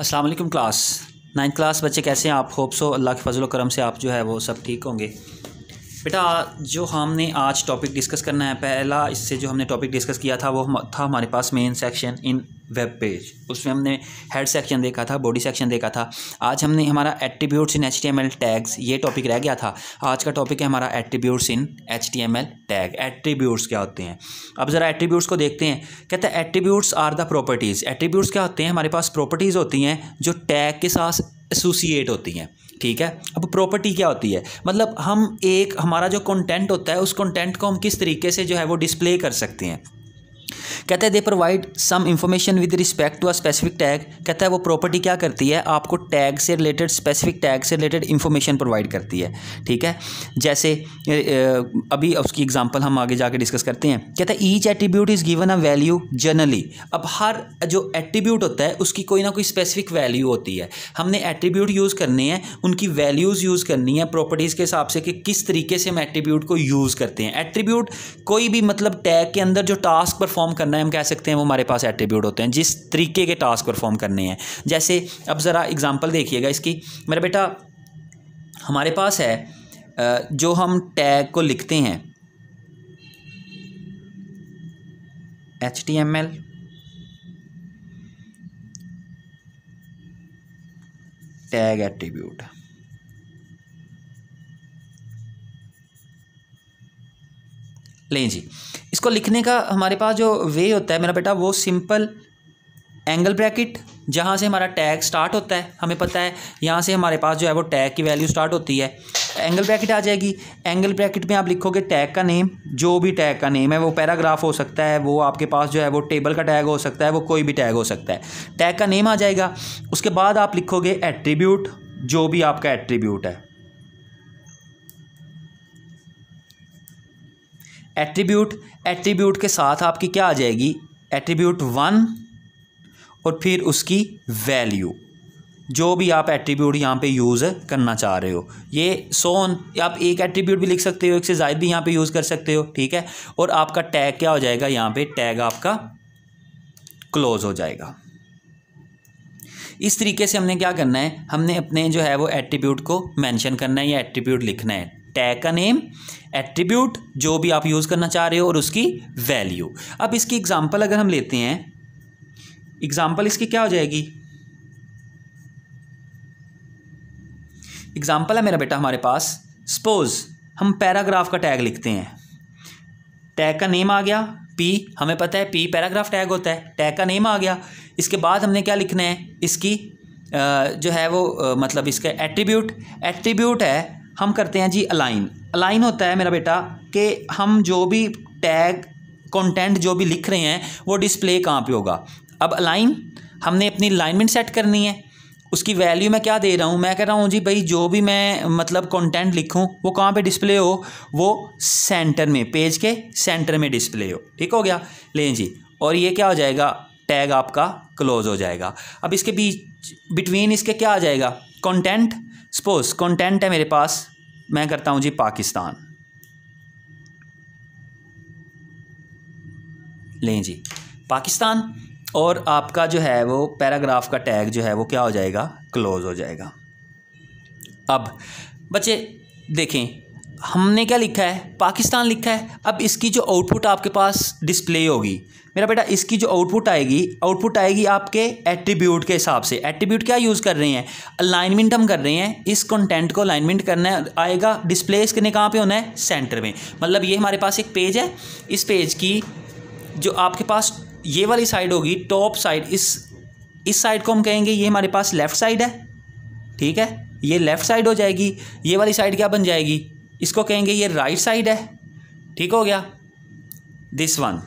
Aslam class ninth class बच्चे कैसे हैं आप होप सो अल्लाह के फजल करम से आप जो है वो सब ठीक होंगे बेटा जो हमने आज टॉपिक डिस्कस करना है पहला इससे जो हमने टॉपिक डिस्कस किया था वो था हमारे पास main section in web page उसमें हमने हेड सेक्शन देखा था बॉडी सेक्शन देखा था आज हमने हमारा एट्रीब्यूट्स इन एच टैग्स ये टॉपिक रह गया था आज का टॉपिक है हमारा attributes in H tag attributes क्या होते हैं अब ज़रा एट्रीब्यूट्स को देखते हैं कहते हैं attributes are the properties attributes क्या होते हैं हमारे पास प्रॉपर्टीज़ होती हैं जो टैग के साथ एसोसिएट होती हैं ठीक है अब प्रॉपर्टी क्या होती है मतलब हम एक हमारा जो कंटेंट होता है उस कंटेंट को हम किस तरीके से जो है वो डिस्प्ले कर सकते हैं कहता है they provide some information with respect to a specific tag कहता है वो प्रॉपर्टी क्या करती है आपको टैग से रिलेटेड स्पेसिफिक टैग से रिलेटेड इन्फॉर्मेशन प्रोवाइड करती है ठीक है जैसे अभी उसकी एग्जाम्पल हम आगे जाके डिस्कस करते हैं कहता है each attribute is given a value generally अब हर जो एट्रीब्यूट होता है उसकी कोई ना कोई स्पेसिफिक वैल्यू होती है हमने एट्रीब्यूट यूज़ करने हैं उनकी वैल्यूज़ यूज़ करनी है प्रॉपर्टीज़ के हिसाब से कि किस तरीके से हम एट्रीब्यूट को यूज़ करते हैं एट्रीब्यूट कोई भी मतलब टैग के अंदर जो टास्क परफॉर्म कर करना है हम कह सकते हैं वो हमारे पास एट्रीब्यूट होते हैं जिस तरीके के टास्क परफॉर्म करने हैं जैसे अब ज़रा एग्ज़ाम्पल देखिएगा इसकी मेरा बेटा हमारे पास है जो हम टैग को लिखते हैं H T M L tag attribute लें जी इसको लिखने का हमारे पास जो वे होता है मेरा बेटा वो सिंपल एंगल ब्रैकेट जहाँ से हमारा टैग स्टार्ट होता है हमें पता है यहाँ से हमारे पास जो है वो टैग की वैल्यू स्टार्ट होती है एंगल ब्रैकेट आ जाएगी एंगल ब्रैकेट में आप लिखोगे टैग का नेम जो भी टैग का नेम है वो पैराग्राफ हो सकता है वो आपके पास जो है वो टेबल का टैग हो सकता है वो कोई भी टैग हो सकता है टैग का नेम आ जाएगा उसके बाद आप लिखोगे एट्रीब्यूट जो भी आपका एट्रीब्यूट है एट्रीब्यूट एट्रीब्यूट के साथ आपकी क्या आ जाएगी एट्रीब्यूट वन और फिर उसकी वैल्यू जो भी आप एट्रीब्यूट यहाँ पे यूज़ करना चाह रहे हो ये सोन आप एक एट्रीब्यूट भी लिख सकते हो एक से ज़ायद भी यहाँ पे यूज़ कर सकते हो ठीक है और आपका टैग क्या हो जाएगा यहाँ पे टैग आपका क्लोज़ हो जाएगा इस तरीके से हमने क्या करना है हमने अपने जो है वो एट्रीब्यूट को मैंशन करना है या एट्रीब्यूट लिखना है टैग का नेम एट्रीब्यूट जो भी आप यूज़ करना चाह रहे हो और उसकी वैल्यू अब इसकी एग्ज़ाम्पल अगर हम लेते हैं एग्ज़ाम्पल इसकी क्या हो जाएगी एग्ज़ाम्पल है मेरा बेटा हमारे पास सपोज़ हम पैराग्राफ का टैग लिखते हैं टैग का नेम आ गया पी हमें पता है पी पैराग्राफ टैग होता है टैग का नेम आ गया इसके बाद हमने क्या लिखना है इसकी जो है वो मतलब इसका एट्रीब्यूट एट्रीब्यूट है हम करते हैं जी अलाइन अलाइन होता है मेरा बेटा कि हम जो भी टैग कंटेंट जो भी लिख रहे हैं वो डिस्प्ले कहाँ पे होगा अब अलाइन हमने अपनी लाइनमेंट सेट करनी है उसकी वैल्यू मैं क्या दे रहा हूँ मैं कह रहा हूँ जी भाई जो भी मैं मतलब कंटेंट लिखूँ वो कहाँ पे डिस्प्ले हो वो सेंटर में पेज के सेंटर में डिस्प्ले हो ठीक हो गया लें जी और ये क्या हो जाएगा टैग आपका क्लोज हो जाएगा अब इसके बीच बिटवीन इसके क्या आ जाएगा कंटेंट सपोज कंटेंट है मेरे पास मैं करता हूँ जी पाकिस्तान लें जी पाकिस्तान और आपका जो है वो पैराग्राफ का टैग जो है वो क्या हो जाएगा क्लोज़ हो जाएगा अब बच्चे देखें हमने क्या लिखा है पाकिस्तान लिखा है अब इसकी जो आउटपुट आपके पास डिस्प्ले होगी मेरा बेटा इसकी जो आउटपुट आएगी आउटपुट आएगी आपके एट्रीब्यूट के हिसाब से एट्रीब्यूट क्या यूज़ कर रहे हैं अलाइनमेंट हम कर रहे हैं इस कंटेंट को अलाइनमेंट करना आएगा डिस्प्ले इसके कहाँ पे होना है सेंटर में मतलब ये हमारे पास एक पेज है इस पेज की जो आपके पास ये वाली साइड होगी टॉप साइड इस इस साइड को हम कहेंगे ये हमारे पास लेफ़्ट साइड है ठीक है ये लेफ़्ट साइड हो जाएगी ये वाली साइड क्या बन जाएगी इसको कहेंगे ये राइट साइड है ठीक हो गया दिस वन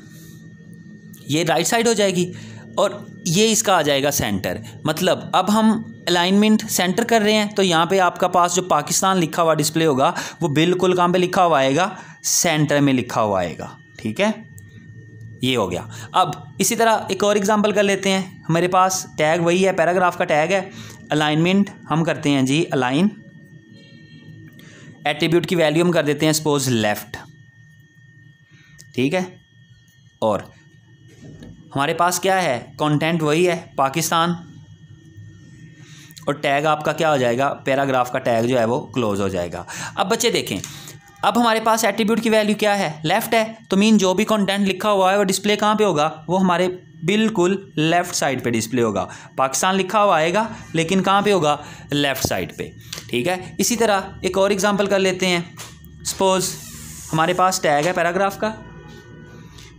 ये राइट साइड हो जाएगी और ये इसका आ जाएगा सेंटर मतलब अब हम अलाइनमेंट सेंटर कर रहे हैं तो यहाँ पे आपका पास जो पाकिस्तान लिखा हुआ डिस्प्ले होगा वो बिल्कुल कहाँ पे लिखा हुआ आएगा सेंटर में लिखा हुआ आएगा ठीक है ये हो गया अब इसी तरह एक और एग्जांपल कर लेते हैं हमारे पास टैग वही है पैराग्राफ का टैग है अलाइनमेंट हम करते हैं जी अलाइन एट्रीब्यूट की वैल्यू हम कर देते हैं सपोज लेफ़्ट ठीक है और हमारे पास क्या है कंटेंट वही है पाकिस्तान और टैग आपका क्या हो जाएगा पैराग्राफ का टैग जो है वो क्लोज़ हो जाएगा अब बच्चे देखें अब हमारे पास एट्रीब्यूट की वैल्यू क्या है लेफ़्ट है तो मीन जो भी कंटेंट लिखा हुआ है वो डिस्प्ले कहाँ पे होगा वो हमारे बिल्कुल लेफ़्ट साइड पे डिस्प्ले होगा पाकिस्तान लिखा हुआ आएगा लेकिन कहाँ पे होगा लेफ़्ट साइड पे ठीक है इसी तरह एक और एग्ज़ाम्पल कर लेते हैं सपोज़ हमारे पास टैग है पैराग्राफ का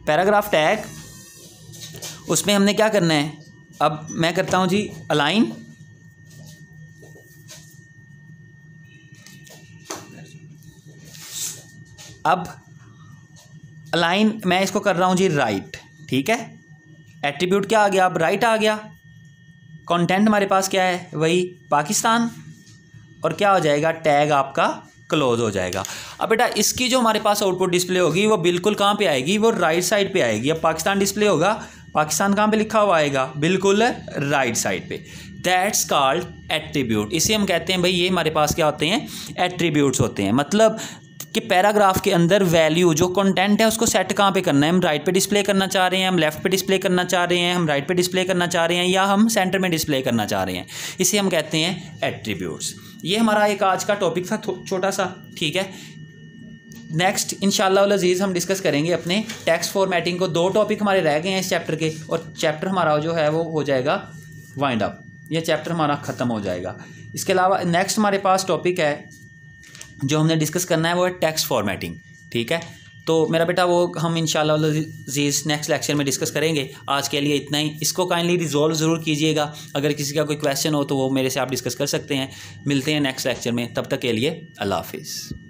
पैराग्राफ टैग उसमें हमने क्या करना है अब मैं करता हूँ जी अलाइन अब अलाइन मैं इसको कर रहा हूँ जी राइट ठीक है एट्रीब्यूट क्या आ गया अब राइट आ गया कंटेंट हमारे पास क्या है वही पाकिस्तान और क्या हो जाएगा टैग आपका क्लोज हो जाएगा अब बेटा इसकी जो हमारे पास आउटपुट डिस्प्ले होगी वो बिल्कुल कहाँ पे आएगी वो राइट साइड पे आएगी अब पाकिस्तान डिस्प्ले होगा पाकिस्तान कहाँ पे लिखा हुआ आएगा बिल्कुल राइट साइड पे दैट्स कॉल्ड एट्रीब्यूट इसे हम कहते हैं भाई ये हमारे पास क्या होते हैं एट्रीब्यूट्स होते हैं मतलब कि पैराग्राफ के अंदर वैल्यू जो कंटेंट है उसको सेट कहाँ पे करना है हम राइट पे डिस्प्ले करना चाह रहे हैं हम लेफ्ट पे डिस्प्ले करना चाह रहे हैं हम राइट पे डिस्प्ले करना चाह रहे हैं या हम सेंटर में डिस्प्ले करना चाह रहे हैं इसे हम कहते हैं एट्रीब्यूट्स ये हमारा एक आज का टॉपिक था छोटा सा ठीक है नेक्स्ट इन अजीज़ हम डिस्कस करेंगे अपने टैक्स फॉर्मेटिंग को दो टॉपिक हमारे रह गए हैं इस चैप्टर के और चैप्टर हमारा जो है वो हो जाएगा वाइंड अप यह चैप्टर हमारा ख़त्म हो जाएगा इसके अलावा नेक्स्ट हमारे पास टॉपिक है जो हमने डिस्कस करना है वो है टेक्स्ट फॉर्मेटिंग ठीक है तो मेरा बेटा वो हम इन शजीज़ नेक्स्ट लेक्चर में डिस्कस करेंगे आज के लिए इतना ही इसको काइंडली रिजॉल्व ज़रूर कीजिएगा अगर किसी का कोई क्वेश्चन हो तो वो मेरे से आप डिस्कस कर सकते हैं मिलते हैं नेक्स्ट लेक्चर में तब तक के लिए अल्लाह हाफिज़